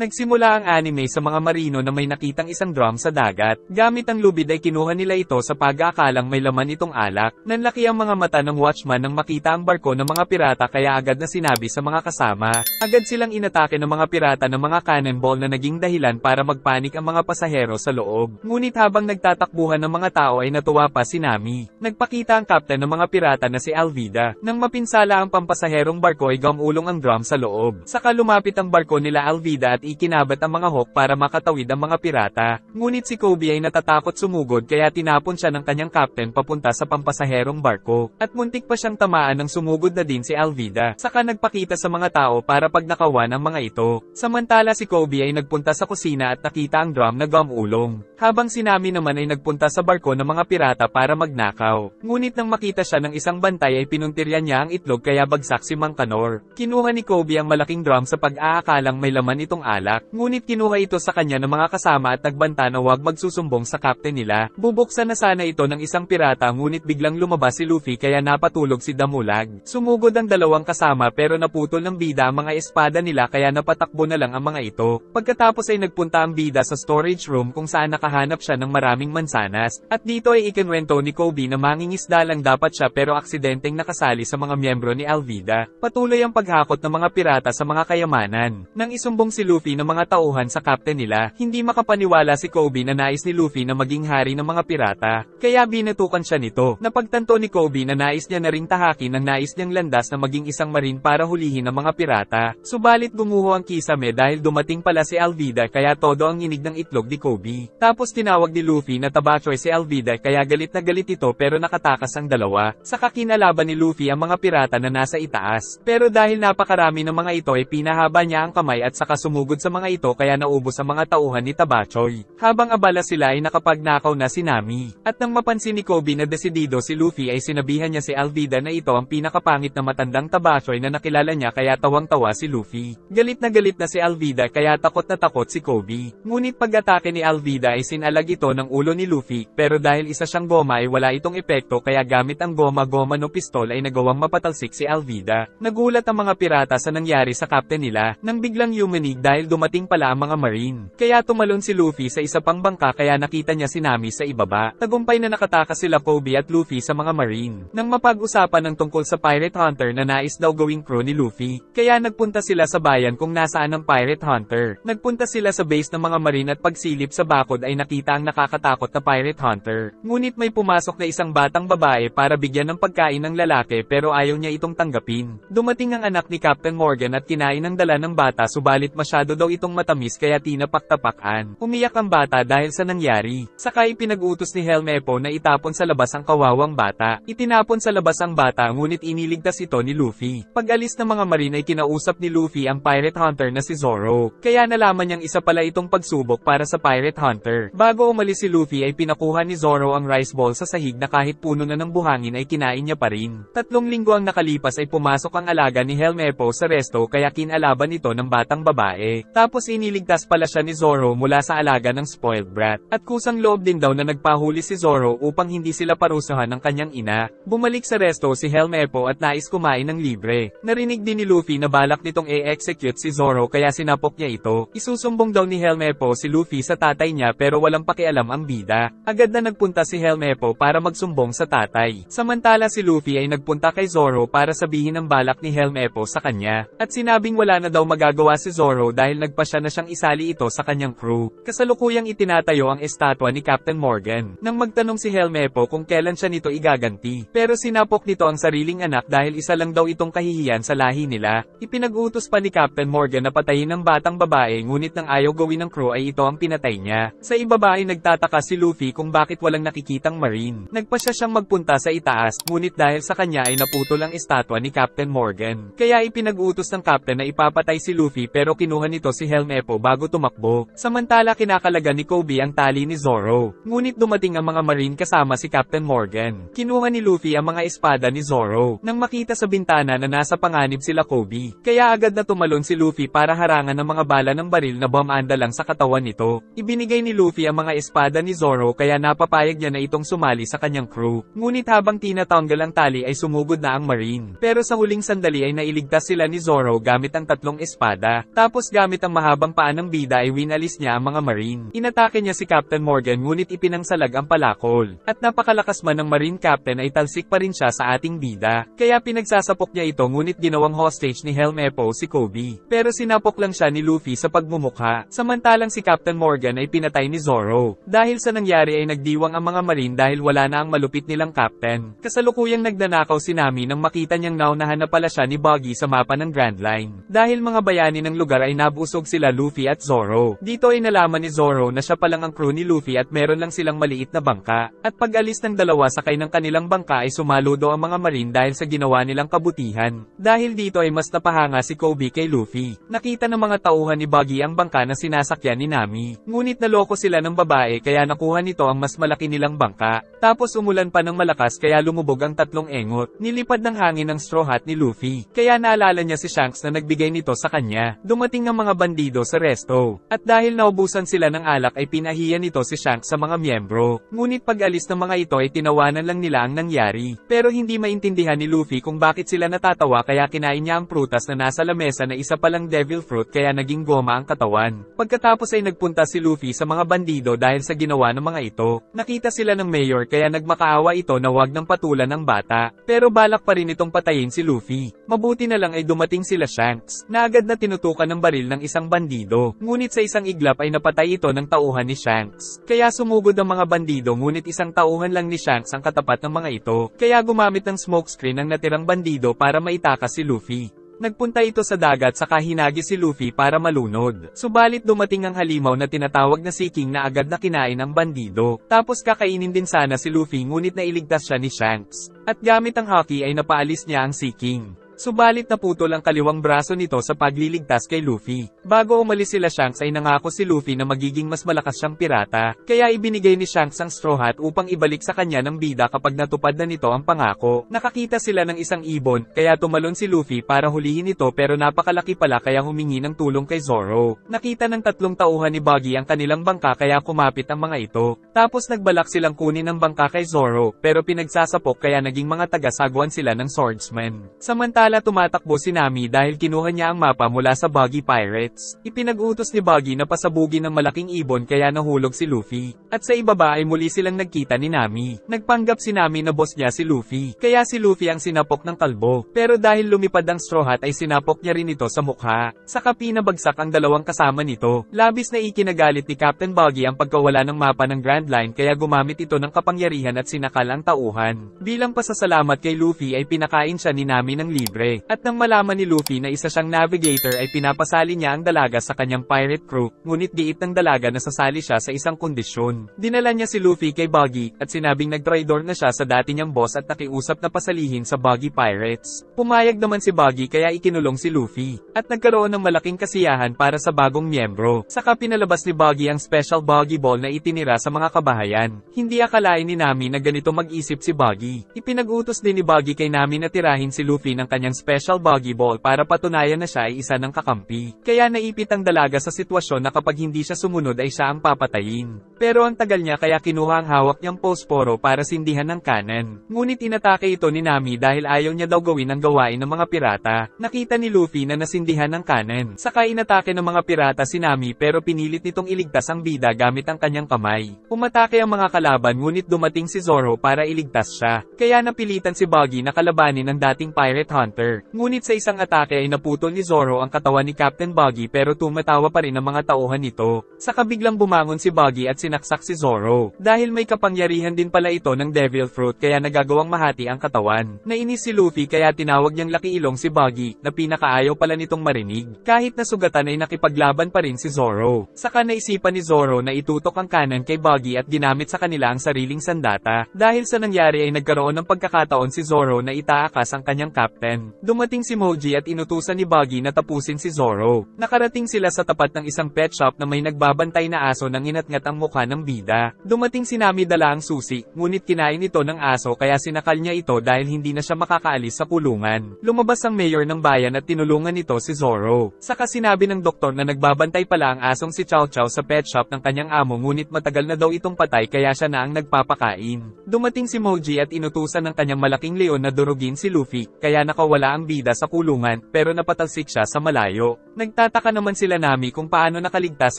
Nagsimula ang anime sa mga marino na may nakitang isang drum sa dagat. Gamit ang lubid ay kinuha nila ito sa pag-aakalang may laman itong alak. Nanlaki ang mga mata ng watchman nang makita ang barko ng mga pirata kaya agad na sinabi sa mga kasama. Agad silang inatake ng mga pirata ng mga cannonball na naging dahilan para magpanik ang mga pasahero sa loob. Ngunit habang nagtatakbuhan ng mga tao ay natuwa pa si Nami. Nagpakita ang captain ng mga pirata na si Alvida. Nang mapinsala ang pampasaherong barko ay gamulong ang drum sa loob. Saka lumapit ang barko nila Alvida at ikinabat ang mga Hawk para makatawid ang mga pirata. Ngunit si Kobe ay natatakot sumugod kaya tinapon siya ng kanyang captain papunta sa pampasaherong barko. At muntik pa siyang tamaan ng sumugod na din si Alvida. Saka nagpakita sa mga tao para pagnakawan ang mga ito. Samantala si Kobe ay nagpunta sa kusina at nakita ang drum na gamulong. Habang sinami naman ay nagpunta sa barko ng mga pirata para magnakaw. Ngunit nang makita siya ng isang bantay ay pinuntirya niya ang itlog kaya bagsak si Mangkanor. Kinuha ni Kobe ang malaking drum sa pag-aakalang may laman itong alak alak, ngunit kinuha ito sa kanya ng mga kasama at nagbanta na huwag magsusumbong sa kapten nila. Bubuksan na sana ito ng isang pirata ngunit biglang lumabas si Luffy kaya napatulog si Damulag. Sumugod ang dalawang kasama pero naputol ng bida ang mga espada nila kaya napatakbo na lang ang mga ito. Pagkatapos ay nagpunta ang bida sa storage room kung saan nakahanap siya ng maraming mansanas, at dito ay ikinwento ni Kobe na mangingisda lang dapat siya pero aksidenteng nakasali sa mga miyembro ni Alvida. Patuloy ang paghakot ng mga pirata sa mga kayamanan. Nang isumbong si Luffy Luffy ng mga tauhan sa captain nila. Hindi makapaniwala si Kobe na nais ni Luffy na maging hari ng mga pirata, kaya binatukan siya nito. Napagtanto ni Kobe na nais niya na ring tahakin ang nais niyang landas na maging isang marine para hulihin ang mga pirata. Subalit gumuho ang Kisame dahil dumating pala si Alvida kaya todo ang inig ng itlog ni Kobe. Tapos tinawag ni Luffy na tabachoy si Alvida kaya galit na galit ito pero nakatakas ang dalawa. Saka kinalaban ni Luffy ang mga pirata na nasa itaas. Pero dahil napakarami ng mga ito ay pinahaba niya ang kamay at saka sumugo Bukod sa mga ito kaya naubos ang mga tauhan ni Tabachoy. Habang abala sila ay nakapagnakaw na si Nami. At nang mapansin ni Kobe na desidido si Luffy ay sinabihan niya si Alvida na ito ang pinakapangit na matandang Tabachoy na nakilala niya kaya tawang-tawa si Luffy. Galit na galit na si Alvida kaya takot na takot si Kobe. Ngunit pag-atake ni Alvida ay sinalag ito ng ulo ni Luffy pero dahil isa siyang goma ay wala itong epekto kaya gamit ang goma-goma no pistol ay nagawang mapatalsik si Alvida. Nagulat ang mga pirata sa nangyari sa captain nila nang biglang yumanig dahil dahil dumating pala ang mga marine. Kaya tumalon si Luffy sa isa pang bangka kaya nakita niya si Nami sa ibaba. Tagumpay na nakataka sila Kobe at Luffy sa mga marine. Nang mapag-usapan ng tungkol sa pirate hunter na nais daw gawing crew ni Luffy, kaya nagpunta sila sa bayan kung nasaan ang pirate hunter. Nagpunta sila sa base ng mga marine at pagsilip sa bakod ay nakita ang nakakatakot na pirate hunter. Ngunit may pumasok na isang batang babae para bigyan ng pagkain ng lalaki pero ayaw niya itong tanggapin. Dumating ang anak ni Captain Morgan at kinain ang dala ng bata subalit masyado Masyado daw itong matamis kaya tinapak-tapakan. Umiyak ang bata dahil sa nangyari. Saka ipinag-utos ni Helmepo na itapon sa labas ang kawawang bata. Itinapon sa labas ang bata ngunit iniligtas ito ni Luffy. Pag-alis ng mga marine ay kinausap ni Luffy ang pirate hunter na si Zoro. Kaya nalaman niyang isa pala itong pagsubok para sa pirate hunter. Bago umalis si Luffy ay pinakuha ni Zoro ang rice ball sa sahig na kahit puno na ng buhangin ay kinain niya pa rin. Tatlong linggo ang nakalipas ay pumasok ang alaga ni Helmepo sa resto kaya kinalaban ito ng batang babae tapos iniligtas pala siya ni Zoro mula sa alaga ng spoiled brat. At kusang loob din daw na nagpahuli si Zoro upang hindi sila parusahan ng kanyang ina. Bumalik sa resto si Helm at nais kumain ng libre. Narinig din ni Luffy na balak nitong i-execute si Zoro kaya sinapok niya ito. Isusumbong daw ni Helm si Luffy sa tatay niya pero walang pakialam ang bida. Agad na nagpunta si Helm para magsumbong sa tatay. Samantala si Luffy ay nagpunta kay Zoro para sabihin ang balak ni Helm sa kanya. At sinabing wala na daw magagawa si Zoro dahil dahil nagpasya na siyang isali ito sa kanyang crew. Kasalukuyang itinatayo ang estatwa ni Captain Morgan. Nang magtanong si Helmepo kung kailan siya nito igaganti, pero sinapok nito ang sariling anak dahil isa lang daw itong kahihiyan sa lahi nila. Ipinag-utos pa ni Captain Morgan na patayin ang batang babae ngunit nang ayaw gawin ng crew ay ito ang pinatay niya. Sa ibaba ay nagtataka si Luffy kung bakit walang nakikitang marine. Nagpasya siyang magpunta sa itaas ngunit dahil sa kanya ay naputol ang estatwa ni Captain Morgan. Kaya ipinag-utos ng Captain na ipapatay si Luffy pero kinuha ni nito si Helmepo bago tumakbo, samantala kinakalaga ni Kobe ang tali ni Zoro. Ngunit dumating ang mga marine kasama si Captain Morgan. Kinuha ni Luffy ang mga espada ni Zoro, nang makita sa bintana na nasa panganib sila Kobe. Kaya agad na tumalon si Luffy para harangan ng mga bala ng baril na bomanda lang sa katawan nito. Ibinigay ni Luffy ang mga espada ni Zoro kaya napapayag niya na itong sumali sa kanyang crew. Ngunit habang tinatanggal ang tali ay sumugod na ang marine. Pero sa huling sandali ay nailigtas sila ni Zoro gamit ang tatlong espada. Tapos gamit gamit ang mahabang paan ng bida ay winalis niya ang mga marine. Inatake niya si Captain Morgan ngunit ipinangsalag ang palakol. At napakalakas man ng marine captain ay talsik pa rin siya sa ating bida. Kaya pinagsasapok niya ito ngunit ginawang hostage ni Helmepo si Kobe. Pero sinapok lang siya ni Luffy sa pagmumukha. Samantalang si Captain Morgan ay pinatay ni Zoro. Dahil sa nangyari ay nagdiwang ang mga marine dahil wala na ang malupit nilang captain. Kasalukuyang nagnanakaw si Nami nang makita niyang naunahan na pala siya ni Buggy sa mapa ng Grand Line. Dahil mga bayani ng lugar ay nab nabusog sila Luffy at Zoro. Dito ay nalaman ni Zoro na siya palang ang crew ni Luffy at meron lang silang maliit na bangka. At pag-alis ng dalawa sakay ng kanilang bangka ay sumalo do ang mga marine dahil sa ginawa nilang kabutihan. Dahil dito ay mas napahanga si Kobe kay Luffy. Nakita ng mga tauhan ni Buggy ang bangka na sinasakyan ni Nami. Ngunit naloko sila ng babae kaya nakuha nito ang mas malaki nilang bangka. Tapos umulan pa ng malakas kaya lumubog ang tatlong engot. Nilipad ng hangin ang straw hat ni Luffy. Kaya naalala niya si Shanks na nagbigay nito sa kanya. Dumating ang mga bandido sa resto. At dahil naubusan sila ng alak ay pinahiya nito si Shanks sa mga miyembro. Ngunit pag-alis ng mga ito ay tinawanan lang nila ang nangyari. Pero hindi maintindihan ni Luffy kung bakit sila natatawa kaya kinain niya ang prutas na nasa lamesa na isa palang devil fruit kaya naging goma ang katawan. Pagkatapos ay nagpunta si Luffy sa mga bandido dahil sa ginawa ng mga ito. Nakita sila ng mayor kaya nagmakaawa ito na wag ng patulan ng bata. Pero balak pa rin itong patayin si Luffy. Mabuti na lang ay dumating sila Shanks na agad na tinutukan ng baril ng isang bandido. Ngunit sa isang iglap ay napatay ito ng tauhan ni Shanks. Kaya sumugod ang mga bandido ngunit isang tauhan lang ni Shanks ang katapat ng mga ito. Kaya gumamit ng smokescreen ang natirang bandido para maitakas si Luffy. Nagpunta ito sa dagat sa kahinagi si Luffy para malunod. Subalit dumating ang halimaw na tinatawag na si King na agad na kinain ang bandido. Tapos kakainin din sana si Luffy ngunit nailigtas siya ni Shanks. At gamit ang haki ay napaalis niya ang si King. Subalit naputol ang kaliwang braso nito sa pagliligtas kay Luffy. Bago umalis sila Shanks ay nangako si Luffy na magiging mas malakas siyang pirata, kaya ibinigay ni Shanks ang straw hat upang ibalik sa kanya ng bida kapag natupad na nito ang pangako. Nakakita sila ng isang ibon, kaya tumalon si Luffy para hulihin ito pero napakalaki pala kaya humingi ng tulong kay Zoro. Nakita ng tatlong tauhan ni Buggy ang kanilang bangka kaya kumapit ang mga ito. Tapos nagbalak silang kunin ang bangka kay Zoro, pero pinagsasapok kaya naging mga taga-saguan sila ng swordsman. Samantala Samantala tumatakbo si Nami dahil kinuha niya ang mapa mula sa Buggy Pirates. Ipinag-utos ni Buggy na pasabugin ng malaking ibon kaya nahulog si Luffy. At sa ibaba ay muli silang nagkita ni Nami. Nagpanggap si Nami na boss niya si Luffy. Kaya si Luffy ang sinapok ng kalbo. Pero dahil lumipad ang straw hat ay sinapok niya rin ito sa mukha. Saka pinabagsak ang dalawang kasama nito. Labis na ikinagalit ni Captain Buggy ang pagkawala ng mapa ng Grand Line kaya gumamit ito ng kapangyarihan at sinakal ang tauhan. Bilang pasasalamat kay Luffy ay pinakain siya ni Nami ng libre libre. At nang malaman ni Luffy na isa siyang navigator ay pinapasali niya ang dalaga sa kanyang pirate crew, ngunit giit ng dalaga na sasali siya sa isang kondisyon. Dinala niya si Luffy kay Buggy, at sinabing nagtraidor na siya sa dati niyang boss at nakiusap na pasalihin sa Buggy Pirates. Pumayag naman si Buggy kaya ikinulong si Luffy, at nagkaroon ng malaking kasiyahan para sa bagong miyembro. Saka pinalabas ni Buggy ang special Buggy Ball na itinira sa mga kabahayan. Hindi akalain ni Nami na ganito mag-isip si Buggy. Ipinag-utos din ni Buggy kay Nami na tirahin si Luffy ng kanyang ng special bogey ball para patunayan na siya ay isa ng kakampi. Kaya naipit ang dalaga sa sitwasyon na kapag hindi siya sumunod ay siya ang papatayin. Pero ang tagal niya kaya kinuha ang hawak niyang posporo para sindihan ng kanan. Ngunit inatake ito ni Nami dahil ayaw niya daw gawin ang gawain ng mga pirata. Nakita ni Luffy na nasindihan ng kanan. Saka inatake ng mga pirata si Nami pero pinilit nitong iligtas ang bida gamit ang kanyang kamay. Umatake ang mga kalaban ngunit dumating si Zoro para iligtas siya. Kaya napilitan si Buggy na kalabanin ang dating pirate hunter Hunter. Ngunit sa isang atake ay naputol ni Zoro ang katawan ni Captain Buggy pero tumatawa pa rin ang mga tauhan nito. Sa kabiglang bumangon si Buggy at sinaksak si Zoro. Dahil may kapangyarihan din pala ito ng Devil Fruit kaya nagagawang mahati ang katawan. Nainis si Luffy kaya tinawag niyang laki ilong si Buggy na pinakaayaw pala nitong marinig. Kahit nasugatan ay nakipaglaban pa rin si Zoro. Saka naisipan ni Zoro na itutok ang kanan kay Buggy at ginamit sa kanila ang sariling sandata. Dahil sa nangyari ay nagkaroon ng pagkakataon si Zoro na itaakas ang kanyang captain laban. Dumating si Moji at inutusan ni Buggy na tapusin si Zoro. Nakarating sila sa tapat ng isang pet shop na may nagbabantay na aso nang inatngat ang mukha ng bida. Dumating si Nami dala ang susi, ngunit kinain ito ng aso kaya sinakal niya ito dahil hindi na siya makakaalis sa pulungan. Lumabas ang mayor ng bayan at tinulungan nito si Zoro. Saka sinabi ng doktor na nagbabantay pala ang asong si Chow Chow sa pet shop ng kanyang amo ngunit matagal na daw itong patay kaya siya na ang nagpapakain. Dumating si Moji at inutusan ng kanyang malaking leon na durugin si Luffy, kaya nakaw nawala ang bida sa kulungan, pero napatalsik siya sa malayo. Nagtataka naman sila Nami kung paano nakaligtas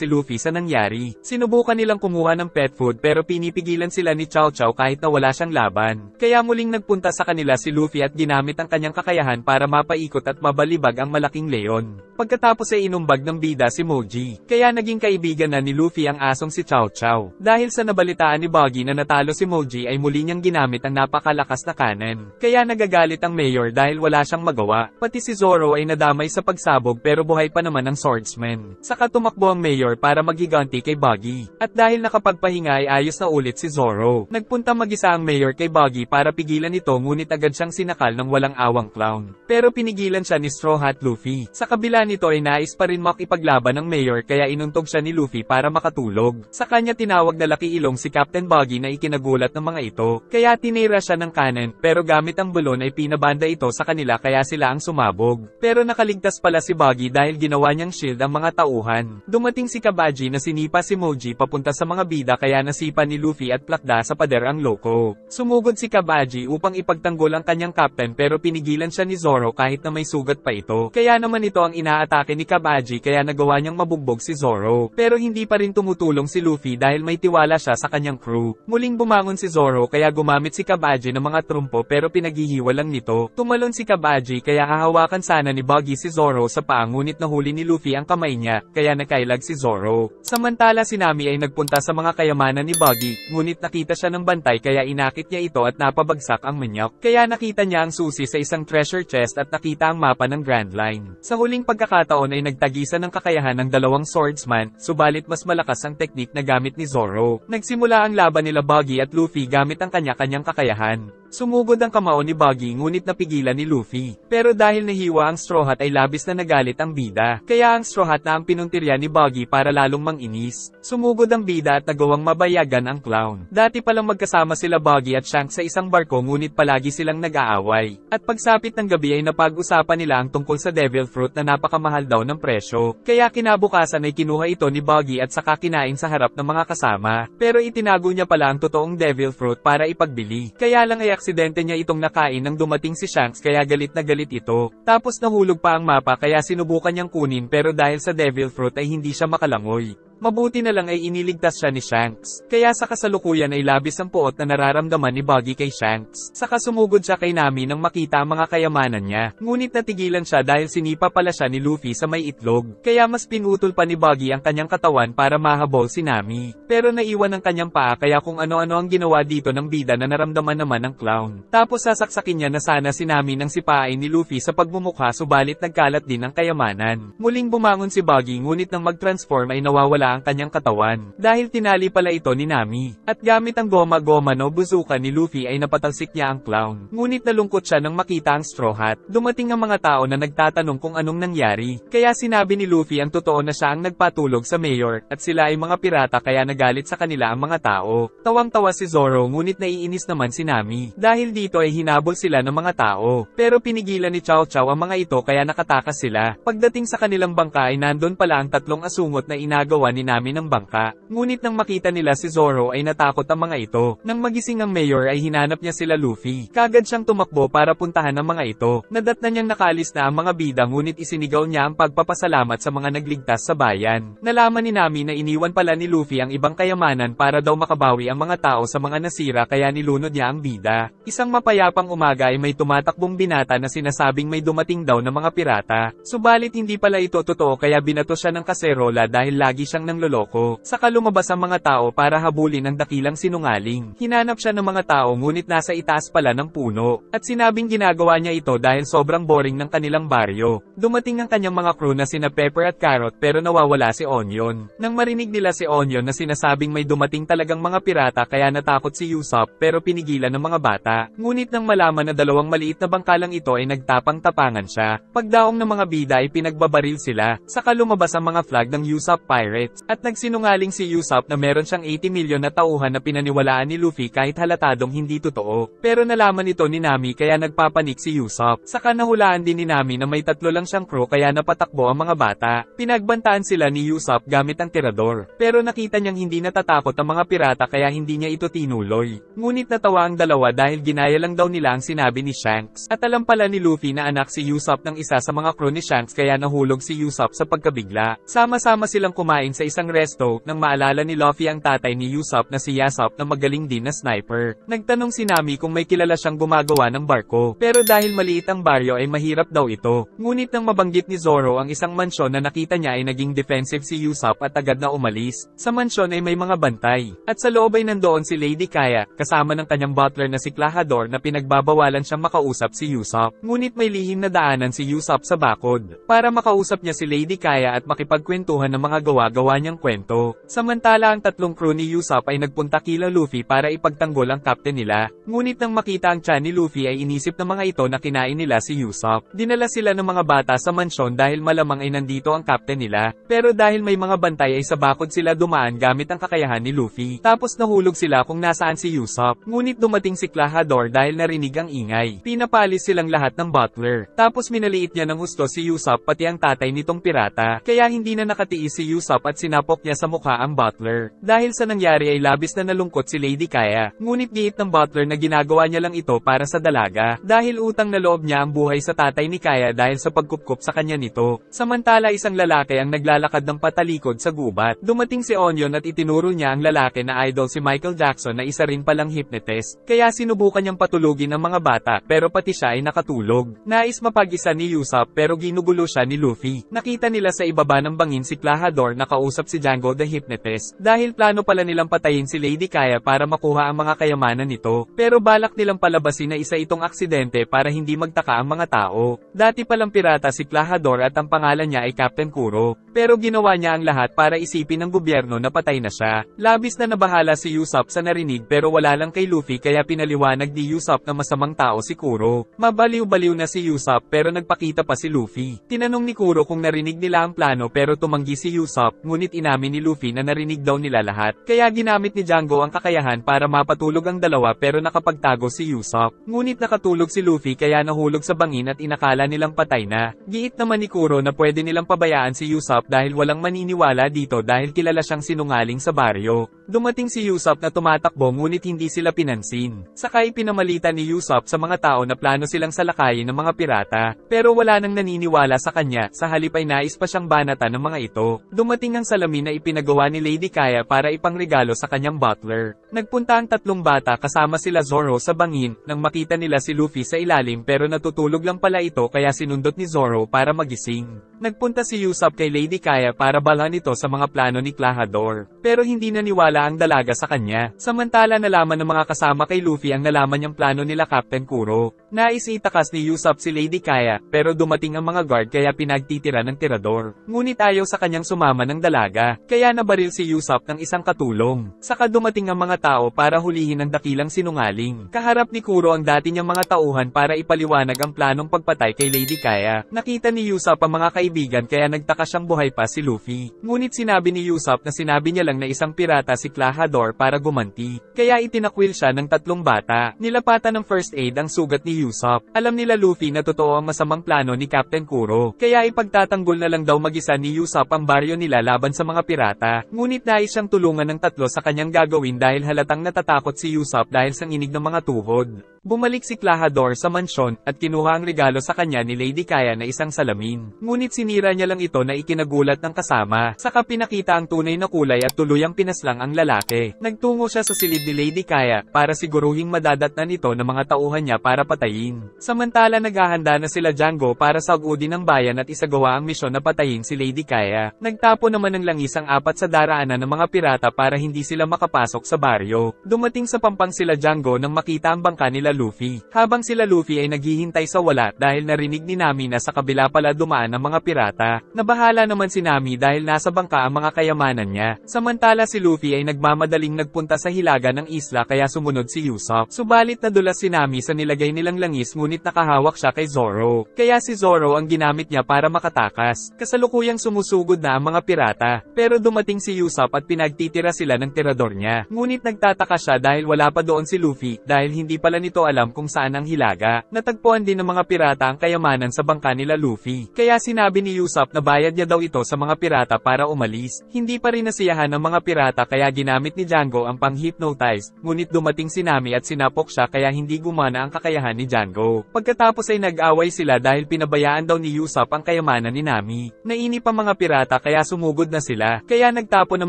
si Luffy sa nangyari. Sinubukan nilang kumuha ng pet food pero pinipigilan sila ni Chow Chow kahit na wala siyang laban. Kaya muling nagpunta sa kanila si Luffy at ginamit ang kanyang kakayahan para mapaikot at mabalibag ang malaking leon. Pagkatapos ay inumbag ng bida si Moji. Kaya naging kaibigan na ni Luffy ang asong si Chow Chow. Dahil sa nabalitaan ni Buggy na natalo si Moji ay muli niyang ginamit ang napakalakas na kanan. Kaya nagagalit ang mayor dahil wala wala siyang magawa. Pati si Zoro ay nadamay sa pagsabog pero buhay pa naman ang swordsman. Saka tumakbo ang mayor para magiganti kay Buggy. At dahil nakapagpahinga ay ayos na ulit si Zoro. Nagpunta mag-isa ang mayor kay Buggy para pigilan ito ngunit agad siyang sinakal ng walang awang clown. Pero pinigilan siya ni Straw Hat Luffy. Sa kabila nito ay nais pa rin makipaglaban ng mayor kaya inuntog siya ni Luffy para makatulog. Sa kanya tinawag na laki ilong si Captain Buggy na ikinagulat ng mga ito. Kaya tinira siya ng kanan pero gamit ang bulon ay pinabanda ito sa kanila sila kaya sila ang sumabog. Pero nakaligtas pala si Buggy dahil ginawa niyang shield ang mga tauhan. Dumating si Kabaji na sinipa si Moji papunta sa mga bida kaya nasipa ni Luffy at Plakda sa pader ang loko. Sumugod si Kabaji upang ipagtanggol ang kanyang captain pero pinigilan siya ni Zoro kahit na may sugat pa ito. Kaya naman ito ang inaatake ni Kabaji kaya nagawa niyang mabugbog si Zoro. Pero hindi pa rin tumutulong si Luffy dahil may tiwala siya sa kanyang crew. Muling bumangon si Zoro kaya gumamit si Kabaji ng mga trumpo pero pinaghihiwalang nito. Tumalon si Kabaji Abaji kaya hahawakan sana ni Buggy si Zoro sa paa ngunit nahuli ni Luffy ang kamay niya, kaya nakailag si Zoro. Samantala si Nami ay nagpunta sa mga kayamanan ni Buggy, ngunit nakita siya ng bantay kaya inakit niya ito at napabagsak ang manyok. Kaya nakita niya ang susi sa isang treasure chest at nakita ang mapa ng Grand Line. Sa huling pagkakataon ay nagtagisa ng kakayahan ng dalawang swordsman, subalit mas malakas ang teknik na gamit ni Zoro. Nagsimula ang laban nila Buggy at Luffy gamit ang kanya-kanyang kakayahan. Sumugod ang kamao ni Buggy ngunit napigilan ni Luffy. Pero dahil nahiwa ang Straw Hat ay labis na nagalit ang bida. Kaya ang Straw Hat na ang pinuntirya ni Buggy para lalong manginis. Sumugod ang bida at nagawang mabayagan ang clown. Dati palang magkasama sila Buggy at Shanks sa isang barko ngunit palagi silang nag-aaway. At pagsapit ng gabi ay napag-usapan nila ang tungkol sa devil fruit na napakamahal daw ng presyo. Kaya kinabukasan ay kinuha ito ni Buggy at saka kinain sa harap ng mga kasama. Pero itinago niya pala ang totoong devil fruit para ipagbili. Kaya lang ay aksidente niya itong nakain nang dumating si Shanks kaya galit na galit ito. Tapos nahulog pa ang mapa kaya sinubukan niyang kunin pero dahil sa devil fruit ay hindi siya makalangoy. Mabuti na lang ay iniligtas siya ni Shanks, kaya sa kasalukuyan ay labis ang puot na nararamdaman ni Buggy kay Shanks. Saka sumugod siya kay Nami nang makita mga kayamanan niya, ngunit natigilan siya dahil sinipa pala siya ni Luffy sa may itlog, kaya mas pinutol pa ni Buggy ang kanyang katawan para mahabol si Nami. Pero naiwan ang kanyang paa kaya kung ano-ano ang ginawa dito ng bida na naramdaman naman ng clown. Tapos sasaksakin niya na sana si Nami ng sipain ni Luffy sa pagmumukha subalit nagkalat din ang kayamanan. Muling bumangon si Buggy ngunit nang mag-transform ay nawawala ang kanyang katawan, dahil tinali pala ito ni Nami. At gamit ang goma-goma no buzuka ni Luffy ay napatalsik niya ang clown. Ngunit nalungkot siya nang makita ang Straw Hat. Dumating ang mga tao na nagtatanong kung anong nangyari. Kaya sinabi ni Luffy ang totoo na siya ang nagpatulog sa mayor, at sila ay mga pirata kaya nagalit sa kanila ang mga tao. Tawang-tawa si Zoro ngunit naiinis naman si Nami. Dahil dito ay hinabol sila ng mga tao. Pero pinigilan ni Chow Chow ang mga ito kaya nakatakas sila. Pagdating sa kanilang bangka ay nandon pala ang tatlong asungot na inagawa ni namin ng bangka. Ngunit nang makita nila si Zoro ay natakot ang mga ito. Nang magising ang mayor ay hinanap niya sila Luffy. Kagad siyang tumakbo para puntahan ang mga ito. Nadatna niyang nakalis na ang mga bida ngunit isinigaw niya ang pagpapasalamat sa mga nagligtas sa bayan. Nalaman ni Nami na iniwan pala ni Luffy ang ibang kayamanan para daw makabawi ang mga tao sa mga nasira kaya nilunod niya ang bida. Isang mapayapang umaga ay may tumatakbong binata na sinasabing may dumating daw na mga pirata. Subalit hindi pala ito totoo kaya binato siya ng kaserola dahil lagi siyang ng loloko. Saka lumabas ang mga tao para habulin ang dakilang sinungaling. Hinanap siya ng mga tao ngunit nasa itaas pala ng puno. At sinabing ginagawa niya ito dahil sobrang boring ng kanilang baryo. Dumating ang kanyang mga crew na sina Pepper at Carrot pero nawawala si Onion. Nang marinig nila si Onion na sinasabing may dumating talagang mga pirata kaya natakot si Usopp pero pinigilan ng mga bata. Ngunit nang malaman na dalawang maliit na bangkalang ito ay nagtapang-tapangan siya, pagdaong ng mga bida ay pinagbabaril sila, saka lumabas ang mga flag ng Usopp Pirate. Pirates, at nagsinungaling si Usopp na meron siyang 80 milyon na tauhan na pinaniwalaan ni Luffy kahit halatadong hindi totoo. Pero nalaman ito ni Nami kaya nagpapanik si Usopp. Saka nahulaan din ni Nami na may tatlo lang siyang crew kaya napatakbo ang mga bata. Pinagbantaan sila ni Usopp gamit ang tirador. Pero nakita niyang hindi natatakot ang mga pirata kaya hindi niya ito tinuloy. Ngunit natawa ang dalawa dahil ginaya lang daw nila ang sinabi ni Shanks. At alam pala ni Luffy na anak si Usopp ng isa sa mga crew ni Shanks kaya nahulog si Usopp sa pagkabigla. Sama-sama silang kumain sa sa isang resto, nang maalala ni Luffy ang tatay ni Usopp na si Yasop na magaling din na sniper. Nagtanong si Nami kung may kilala siyang gumagawa ng barko, pero dahil maliit ang baryo ay mahirap daw ito. Ngunit nang mabanggit ni Zoro ang isang mansyon na nakita niya ay naging defensive si Usopp at agad na umalis. Sa mansyon ay may mga bantay, at sa loob ay nandoon si Lady Kaya, kasama ng kanyang butler na si Clahador na pinagbabawalan siyang makausap si Usopp. Ngunit may lihim na daanan si Usopp sa bakod, para makausap niya si Lady Kaya at makipagkwentuhan ng mga gawa-gawa ginawa niyang kwento. Samantala ang tatlong crew ni Usopp ay nagpunta kila Luffy para ipagtanggol ang captain nila, ngunit nang makita ang tiyan ni Luffy ay inisip ng mga ito na kinain nila si Usopp. Dinala sila ng mga bata sa mansyon dahil malamang ay nandito ang captain nila, pero dahil may mga bantay ay sa bakod sila dumaan gamit ang kakayahan ni Luffy. Tapos nahulog sila kung nasaan si Usopp, ngunit dumating si Clahador dahil narinig ang ingay. Pinapalis silang lahat ng butler, tapos minaliit niya ng husto si Usopp pati ang tatay nitong pirata, kaya hindi na nakatiis si Usopp at sinapok niya sa mukha ang butler. Dahil sa nangyari ay labis na nalungkot si Lady Kaya, ngunit giit ng butler na ginagawa niya lang ito para sa dalaga, dahil utang na loob niya ang buhay sa tatay ni Kaya dahil sa pagkupkup sa kanya nito. Samantala isang lalaki ang naglalakad ng patalikod sa gubat. Dumating si Onion at itinuro niya ang lalaki na idol si Michael Jackson na isa rin palang hypnotist, kaya sinubukan niyang patulugin ang mga bata pero pati siya ay nakatulog. Nais mapag-isa ni Yusuf pero ginugulo siya ni Luffy. Nakita nila sa ibaba ng bangin si Clahador na kausap nakausap si Django the Hypnotist dahil plano pala nilang patayin si Lady Kaya para makuha ang mga kayamanan nito. Pero balak nilang palabasin na isa itong aksidente para hindi magtaka ang mga tao. Dati palang pirata si Plahador at ang pangalan niya ay Captain Kuro. Pero ginawa niya ang lahat para isipin ng gobyerno na patay na siya. Labis na nabahala si Usopp sa narinig pero wala lang kay Luffy kaya pinaliwanag ni Usopp na masamang tao si Kuro. Mabaliw-baliw na si Usopp pero nagpakita pa si Luffy. Tinanong ni Kuro kung narinig nila ang plano pero tumanggi si Usopp, ngunit ngunit inamin ni Luffy na narinig daw nila lahat. Kaya ginamit ni Django ang kakayahan para mapatulog ang dalawa pero nakapagtago si Usopp. Ngunit nakatulog si Luffy kaya nahulog sa bangin at inakala nilang patay na. Giit naman ni Kuro na pwede nilang pabayaan si Usopp dahil walang maniniwala dito dahil kilala siyang sinungaling sa baryo. Dumating si Usopp na tumatakbo ngunit hindi sila pinansin. Saka ipinamalita ni Usopp sa mga tao na plano silang salakayin ng mga pirata. Pero wala nang naniniwala sa kanya, sa halip ay nais pa siyang banata ng mga ito. Dumating ang salamin na ipinagawa ni Lady Kaya para ipangregalo sa kanyang butler. Nagpunta ang tatlong bata kasama sila Zoro sa bangin, nang makita nila si Luffy sa ilalim pero natutulog lang pala ito kaya sinundot ni Zoro para magising. Nagpunta si Yusab kay Lady Kaya para balhan ito sa mga plano ni Clahador, pero hindi naniwala ang dalaga sa kanya. Samantala nalaman ng mga kasama kay Luffy ang nalaman niyang plano nila Captain Kuro. Nais itakas ni Yusab si Lady Kaya, pero dumating ang mga guard kaya pinagtitira ng tirador. Ngunit ayaw sa kanyang sumama ng dalaga, kaya nabaril si Yusab ng isang katulong. Saka dumating ang mga tao para hulihin ang dakilang sinungaling. Kaharap ni Kuro ang dati niyang mga tauhan para ipaliwanag ang planong pagpatay kay Lady Kaya. Nakita ni Yusab ang mga kaibigan kaibigan kaya nagtaka siyang buhay pa si Luffy. Ngunit sinabi ni Usopp na sinabi niya lang na isang pirata si Clahador para gumanti. Kaya itinakwil siya ng tatlong bata. Nilapatan ng first aid ang sugat ni Usopp. Alam nila Luffy na totoo ang masamang plano ni Captain Kuro. Kaya ipagtatanggol na lang daw mag-isa ni Usopp ang baryo nila laban sa mga pirata. Ngunit nais siyang tulungan ng tatlo sa kanyang gagawin dahil halatang natatakot si Usopp dahil sa inig ng mga tuhod. Bumalik si Clahador sa mansyon, at kinuha ang regalo sa kanya ni Lady Kaya na isang salamin. Ngunit sinira niya lang ito na ikinagulat ng kasama, saka pinakita ang tunay na kulay at tuluyang pinaslang ang lalaki. Nagtungo siya sa silid ni Lady Kaya, para siguruhing madadatnan ito ng mga tauhan niya para patayin. Samantala naghahanda na sila Django para sagudin ng bayan at isagawa ang misyon na patayin si Lady Kaya. Nagtapo naman ng langisang apat sa daraanan ng mga pirata para hindi sila makapasok sa baryo. Dumating sa pampang sila Django nang makita ang bangka nila sila Luffy. Habang sila Luffy ay naghihintay sa wala dahil narinig ni Nami na sa kabila pala dumaan ang mga pirata, nabahala naman si Nami dahil nasa bangka ang mga kayamanan niya. Samantala si Luffy ay nagmamadaling nagpunta sa hilaga ng isla kaya sumunod si Usopp. Subalit nadulas si Nami sa nilagay nilang langis ngunit nakahawak siya kay Zoro. Kaya si Zoro ang ginamit niya para makatakas. Kasalukuyang sumusugod na ang mga pirata, pero dumating si Usopp at pinagtitira sila ng tirador niya. Ngunit nagtataka siya dahil wala pa doon si Luffy dahil hindi pala nito alam kung saan ang hilaga. Natagpuan din ng mga pirata ang kayamanan sa bangka nila Luffy. Kaya sinabi ni Usopp na bayad niya daw ito sa mga pirata para umalis. Hindi pa rin nasiyahan ng mga pirata kaya ginamit ni Django ang pang-hypnotize, ngunit dumating si Nami at sinapok siya kaya hindi gumana ang kakayahan ni Django. Pagkatapos ay nag-away sila dahil pinabayaan daw ni Usopp ang kayamanan ni Nami. Nainip ang mga pirata kaya sumugod na sila, kaya nagtapo ng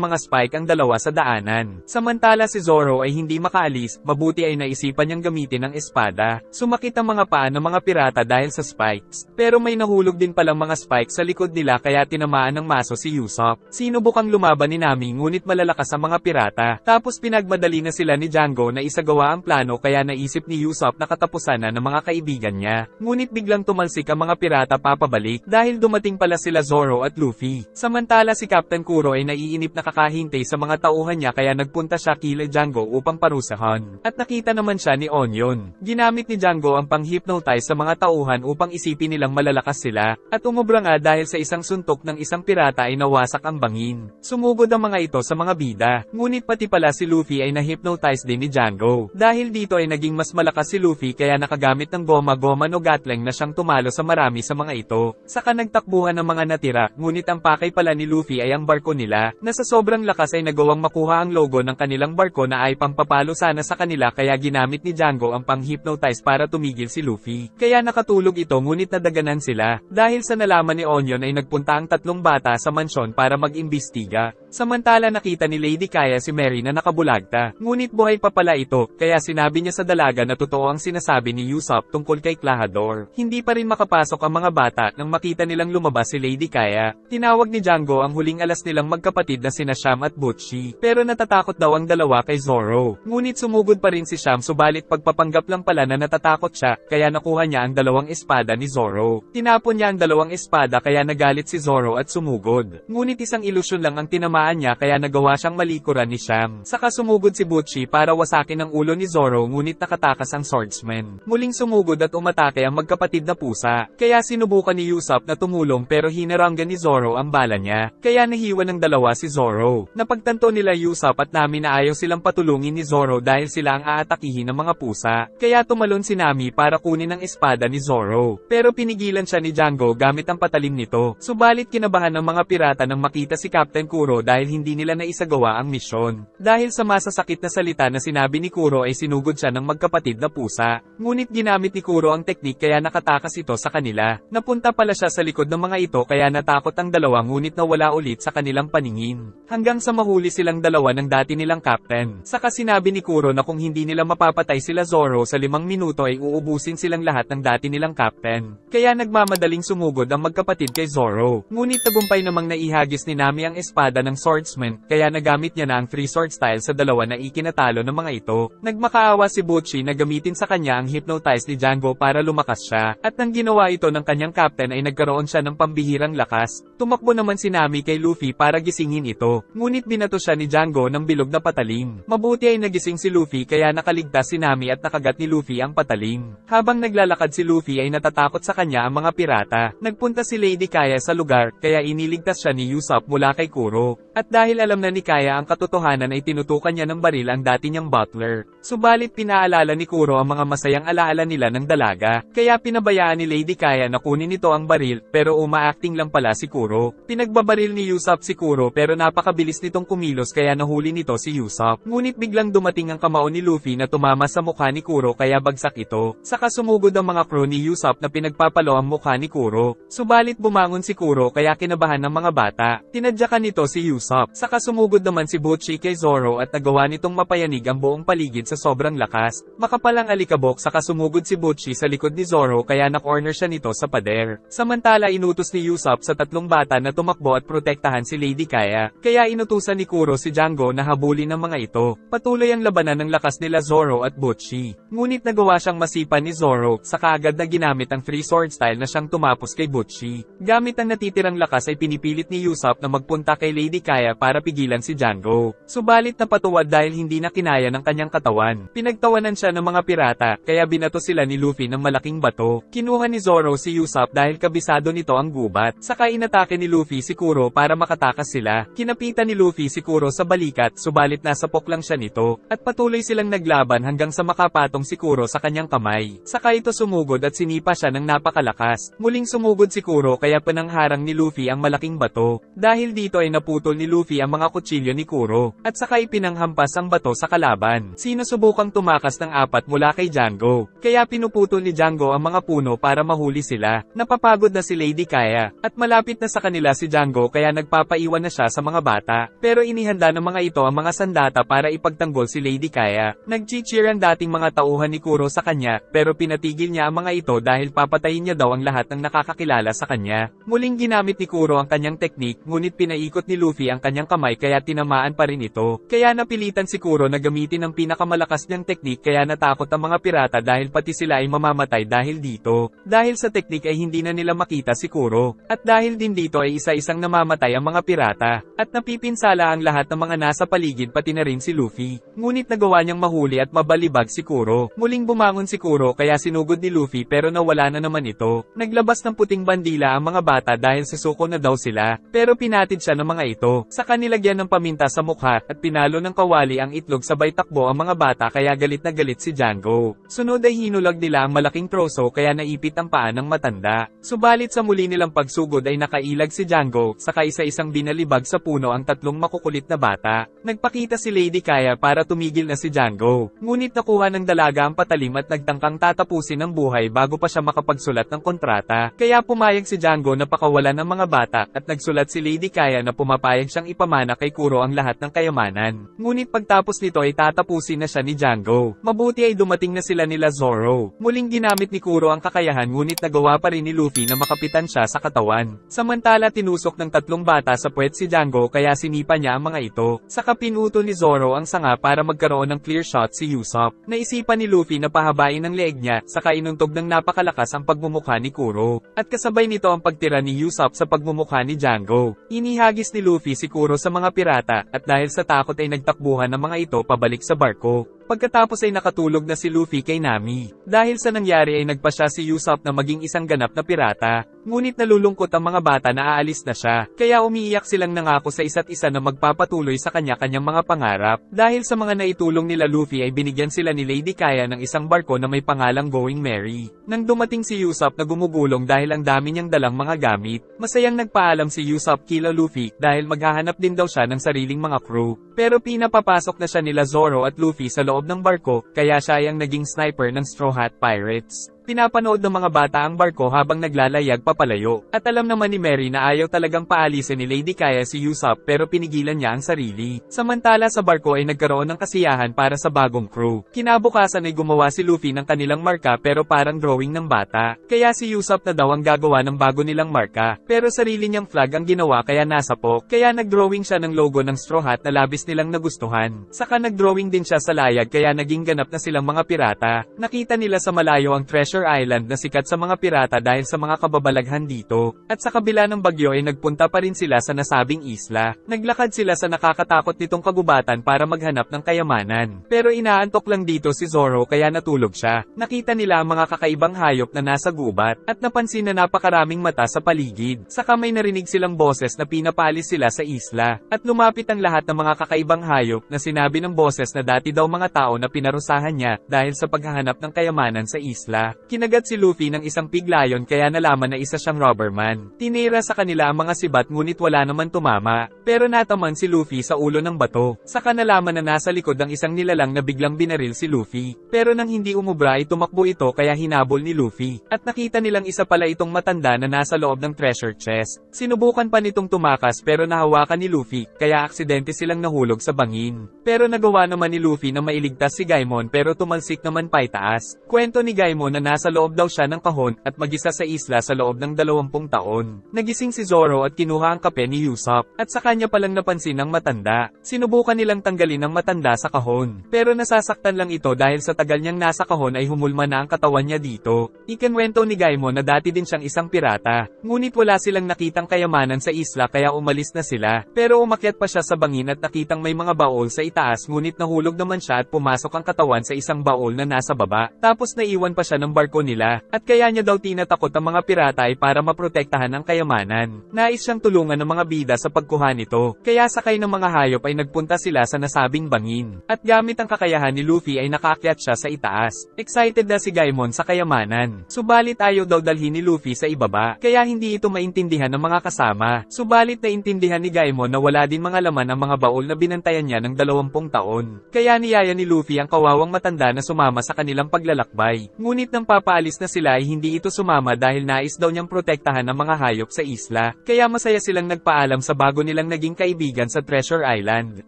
mga spike ang dalawa sa daanan. Samantala si Zoro ay hindi makaalis, mabuti ay naisipan niyang gamitin ng espada. Sumakit ang mga paa ng mga pirata dahil sa spikes. Pero may nahulog din palang mga spikes sa likod nila kaya tinamaan ng maso si Usopp. Sinubukang lumaban ni Nami ngunit malalakas ang mga pirata. Tapos pinagmadali na sila ni Django na isagawa ang plano kaya naisip ni Usopp na katapusan na ng mga kaibigan niya. Ngunit biglang tumalsik ang mga pirata papabalik dahil dumating pala sila Zoro at Luffy. Samantala si Captain Kuro ay naiinip na kakahintay sa mga tauhan niya kaya nagpunta siya kila Django upang parusahan. At nakita naman siya ni Onion. Ganon, ginamit ni Django ang pang-hypnotize sa mga tauhan upang isipin nilang malalakas sila, at umubra nga dahil sa isang suntok ng isang pirata ay nawasak ang bangin. Sumugod ang mga ito sa mga bida, ngunit pati pala si Luffy ay na-hypnotize din ni Django. Dahil dito ay naging mas malakas si Luffy kaya nakagamit ng goma-goma no gatling na siyang tumalo sa marami sa mga ito. Saka nagtakbuhan ang mga natira, ngunit ang pakay pala ni Luffy ay ang barko nila, na sa sobrang lakas ay nagawang makuha ang logo ng kanilang barko na ay pampapalo sana sa kanila kaya ginamit ni Django ang ng pang-hypnotize para tumigil si Luffy. Kaya nakatulog ito ngunit nadaganan sila, dahil sa nalaman ni Onion ay nagpunta ang tatlong bata sa mansyon para mag-imbestiga. Samantala nakita ni Lady Kaya si Mary na nakabulagta, ngunit buhay pa pala ito, kaya sinabi niya sa dalaga na totoo ang sinasabi ni Usopp tungkol kay Clahador. Hindi pa rin makapasok ang mga bata nang makita nilang lumabas si Lady Kaya. Tinawag ni Django ang huling alas nilang magkapatid na sina Sham at Butchie, pero natatakot daw ang dalawa kay Zoro. Ngunit sumugod pa rin si Sham subalit pagpapag nagpapanggap lang pala na natatakot siya, kaya nakuha niya ang dalawang espada ni Zoro. Tinapon niya ang dalawang espada kaya nagalit si Zoro at sumugod. Ngunit isang ilusyon lang ang tinamaan niya kaya nagawa siyang malikuran ni Sham. Saka sumugod si Butchie para wasakin ang ulo ni Zoro ngunit nakatakas ang swordsman. Muling sumugod at umatake ang magkapatid na pusa. Kaya sinubukan ni Yusap na tumulong pero hinaranggan ni Zoro ang bala niya. Kaya nahiwa ng dalawa si Zoro. Napagtanto nila Yusap at nami na ayaw silang patulungin ni Zoro dahil sila ang aatakihin ng mga pusa. Kaya tumalon si Nami para kunin ang espada ni Zoro. Pero pinigilan siya ni Django gamit ang patalim nito. Subalit kinabahan ng mga pirata nang makita si Captain Kuro dahil hindi nila naisagawa ang misyon. Dahil sa masasakit na salita na sinabi ni Kuro ay sinugod siya ng magkapatid na pusa. Ngunit ginamit ni Kuro ang teknik kaya nakatakas ito sa kanila. Napunta pala siya sa likod ng mga ito kaya natakot ang dalawa ngunit nawala ulit sa kanilang paningin. Hanggang sa mahuli silang dalawa ng dati nilang captain. Saka sinabi ni Kuro na kung hindi nila mapapatay sila Zoro Toro sa limang minuto ay uubusin silang lahat ng dati nilang captain. Kaya nagmamadaling sumugod ang magkapatid kay Zoro. Ngunit tagumpay namang naihagis ni Nami ang espada ng swordsman, kaya nagamit niya na ang three sword style sa dalawa na ikinatalo ng mga ito. Nagmakaawa si Buchi na gamitin sa kanya ang hypnotize ni Django para lumakas siya, at nang ginawa ito ng kanyang captain ay nagkaroon siya ng pambihirang lakas. Tumakbo naman si Nami kay Luffy para gisingin ito, ngunit binato siya ni Django ng bilog na patalim. Mabuti ay nagising si Luffy kaya nakaligtas si Nami at nakaligtas kagat ni Luffy ang patalim. Habang naglalakad si Luffy ay natatakot sa kanya ang mga pirata. Nagpunta si Lady Kaya sa lugar, kaya iniligtas siya ni Usopp mula kay Kuro. At dahil alam na ni Kaya ang katotohanan ay tinutukan niya ng baril ang dati niyang butler. Subalit pinaalala ni Kuro ang mga masayang alaala nila ng dalaga, kaya pinabayaan ni Lady Kaya na kunin ito ang baril, pero umaacting lang pala si Kuro. Pinagbabaril ni Yusop si Kuro pero napakabilis nitong kumilos kaya nahuli nito si Yusop. Ngunit biglang dumating ang kamao ni Luffy na tumama sa mukha ni Kuro kaya bagsak ito. Saka sumugod ang mga crew ni Yusop na pinagpapalo ang mukha ni Kuro. Subalit bumangon si Kuro kaya kinabahan ng mga bata. Tinadyakan nito si Yusop usap. Saka sumugod naman si Butchie kay Zoro at nagawa nitong mapayanig ang buong paligid sa sobrang lakas. Makapalang alikabok saka sumugod si Butchie sa likod ni Zoro kaya na-corner siya nito sa pader. Samantala inutos ni Usopp sa tatlong bata na tumakbo at protektahan si Lady Kaya. Kaya inutusan ni Kuro si Django na habulin ang mga ito. Patuloy ang labanan ng lakas nila Zoro at Butchie. Ngunit nagawa siyang masipan ni Zoro saka agad na ginamit ang free sword style na siyang tumapos kay Butchie. Gamit ang natitirang lakas ay pinipilit ni Usopp na magpunta kay Lady Kaya kaya para pigilan si Django. Subalit napatuwad dahil hindi na kinaya ng kanyang katawan. Pinagtawanan siya ng mga pirata, kaya binato sila ni Luffy ng malaking bato. Kinuha ni Zoro si Usopp dahil kabisado nito ang gubat. Saka inatake ni Luffy si Kuro para makatakas sila. Kinapitan ni Luffy si Kuro sa balikat, subalit nasa lang siya nito. At patuloy silang naglaban hanggang sa makapatong si Kuro sa kanyang kamay. Saka ito sumugod at sinipa siya ng napakalakas. Muling sumugod si Kuro kaya panangharang ni Luffy ang malaking bato. Dahil dito ay naputol ni ni Luffy ang mga kutsilyo ni Kuro, at saka ipinanghampas ang bato sa kalaban. Sinusubukang tumakas ng apat mula kay Django, kaya pinuputo ni Django ang mga puno para mahuli sila. Napapagod na si Lady Kaya, at malapit na sa kanila si Django kaya nagpapaiwan na siya sa mga bata. Pero inihanda ng mga ito ang mga sandata para ipagtanggol si Lady Kaya. Nagchichir ang dating mga tauhan ni Kuro sa kanya, pero pinatigil niya ang mga ito dahil papatayin niya daw ang lahat ng nakakakilala sa kanya. Muling ginamit ni Kuro ang kanyang teknik, ngunit pinaikot ni Luffy ang kanyang kamay kaya tinamaan pa rin ito. Kaya napilitan si Kuro na gamitin ang pinakamalakas niyang teknik kaya natakot ang mga pirata dahil pati sila ay mamamatay dahil dito. Dahil sa teknik ay hindi na nila makita si Kuro. At dahil din dito ay isa-isang namamatay ang mga pirata. At napipinsala ang lahat ng mga nasa paligid pati na rin si Luffy. Ngunit nagawa niyang mahuli at mabalibag si Kuro. Muling bumangon si Kuro kaya sinugod ni Luffy pero nawala na naman ito. Naglabas ng puting bandila ang mga bata dahil susuko na daw sila, pero pinatid siya ng mga ito ito, saka nilagyan ng paminta sa mukha, at pinalo ng kawali ang itlog sabay takbo ang mga bata kaya galit na galit si Django. Sunod ay hinulag nila ang malaking troso kaya naipit ang paa ng matanda. Subalit sa muli nilang pagsugod ay nakailag si Django, saka isa-isang binalibag sa puno ang tatlong makukulit na bata. Nagpakita si Lady Kaya para tumigil na si Django. Ngunit nakuha ng dalaga ang patalim at nagtangkang tatapusin ang buhay bago pa siya makapagsulat ng kontrata. Kaya pumayag si Django na pakawalan ang mga bata at nagsulat si Lady Kaya na pumapayag siyang ipamana kay Kuro ang lahat ng kayamanan. Ngunit pagtapos nito ay tatapusin na siya ni Django. Mabuti ay dumating na sila nila Zoro. Muling ginamit ni Kuro ang kakayahan ngunit nagawa pa rin ni Luffy na makapitan siya sa katawan. Samantala tinusok ng tatlong bata sa puwet si Django kaya sinipa niya ang mga ito. Saka pinuto ni Zoro ang sanga para magkaroon ng clear shot si Usopp. Naisipan ni Luffy na pahabain ang leeg niya, saka inuntog ng napakalakas ang pagmumukha ni Kuro. At kasabay nito ang pagtira ni Usopp sa pagmumukha ni Django. Inihagis ni Luffy siguro sa mga pirata, at dahil sa takot ay nagtakbuhan ng mga ito pabalik sa barko. Pagkatapos ay nakatulog na si Luffy kay Nami. Dahil sa nangyari ay nagpa siya si Usopp na maging isang ganap na pirata, ngunit nalulungkot ang mga bata na aalis na siya, kaya umiiyak silang nangako sa isa't isa na magpapatuloy sa kanya-kanyang mga pangarap. Dahil sa mga naitulong nila Luffy ay binigyan sila ni Lady Kaya ng isang barko na may pangalang Going Merry. Nang dumating si Usopp na gumugulong dahil ang dami niyang dalang mga gamit, masayang nagpaalam si Usopp kila Luffy dahil maghahanap din daw siya ng sariling mga crew. Pero pinapapasok na siya nila Zoro at Luffy sa loob loob ng barko, kaya sayang naging sniper ng Straw Hat Pirates. Pinapanood ng mga bata ang barko habang naglalayag papalayo, at alam naman ni Mary na ayaw talagang paalisin ni Lady Kaya si Usopp pero pinigilan niya ang sarili. Samantala sa barko ay nagkaroon ng kasiyahan para sa bagong crew. Kinabukasan ay gumawa si Luffy ng kanilang marka pero parang drawing ng bata, kaya si Usopp na daw ang gagawa ng bago nilang marka, pero sarili niyang flag ang ginawa kaya nasa po, kaya nagdrawing siya ng logo ng straw hat na labis nilang nagustuhan. Saka nagdrawing din siya sa layag kaya naging ganap na silang mga pirata, nakita nila sa malayo ang treasure Treasure Island na sikat sa mga pirata dahil sa mga kababalaghan dito, at sa kabila ng bagyo ay nagpunta pa rin sila sa nasabing isla. Naglakad sila sa nakakatakot nitong kagubatan para maghanap ng kayamanan. Pero inaantok lang dito si Zoro kaya natulog siya. Nakita nila ang mga kakaibang hayop na nasa gubat, at napansin na napakaraming mata sa paligid. Saka may narinig silang boses na pinapalis sila sa isla, at lumapit ang lahat ng mga kakaibang hayop na sinabi ng boses na dati daw mga tao na pinarusahan niya dahil sa paghahanap ng kayamanan sa isla. Kinagat si Luffy ng isang piglayon kaya nalaman na isa siyang man. Tinira sa kanila ang mga sibat ngunit wala naman tumama, pero nataman si Luffy sa ulo ng bato. Saka nalaman na nasa likod ang isang nilalang na biglang binaril si Luffy. Pero nang hindi umubra ay tumakbo ito kaya hinabol ni Luffy. At nakita nilang isa pala itong matanda na nasa loob ng treasure chest. Sinubukan pa nitong tumakas pero nahawakan ni Luffy, kaya aksidente silang nahulog sa bangin. Pero nagawa naman ni Luffy na mailigtas si Gaimon pero tumalsik naman paitaas. Kwento ni Gaimon na Nasa loob daw siya ng kahon, at magisa sa isla sa loob ng 20 taon. Nagising si Zoro at kinuha ang kape ni Usopp at sa kanya palang napansin ng matanda. Sinubukan nilang tanggalin ang matanda sa kahon. Pero nasasaktan lang ito dahil sa tagal niyang nasa kahon ay humulma na ang katawan niya dito. Ikanwento ni Gaimon na dati din siyang isang pirata, ngunit wala silang nakitang kayamanan sa isla kaya umalis na sila. Pero umakyat pa siya sa bangin at nakitang may mga baol sa itaas ngunit nahulog naman siya at pumasok ang katawan sa isang baol na nasa baba. Tapos naiwan pa siya ng bar barko nila, at kaya niya daw tinatakot ang mga pirata ay para maprotektahan ang kayamanan. Nais siyang tulungan ng mga bida sa pagkuha nito, kaya sakay ng mga hayop ay nagpunta sila sa nasabing bangin. At gamit ang kakayahan ni Luffy ay nakakyat siya sa itaas. Excited na si Gaimon sa kayamanan. Subalit ayaw daw dalhin ni Luffy sa ibaba, kaya hindi ito maintindihan ng mga kasama. Subalit naintindihan ni Gaimon na wala din mga laman ang mga baol na binantayan niya ng 20 taon. Kaya niyaya ni Luffy ang kawawang matanda na sumama sa kanilang paglalakbay. Ngunit nang napapaalis na sila ay hindi ito sumama dahil nais daw niyang protektahan ang mga hayop sa isla, kaya masaya silang nagpaalam sa bago nilang naging kaibigan sa Treasure Island.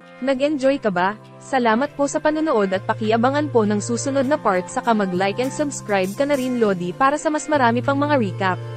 Nag-enjoy ka ba? Salamat po sa panonood at pakiabangan po ng susunod na part sa kamag like and subscribe ka na rin Lodi para sa mas marami pang mga recap.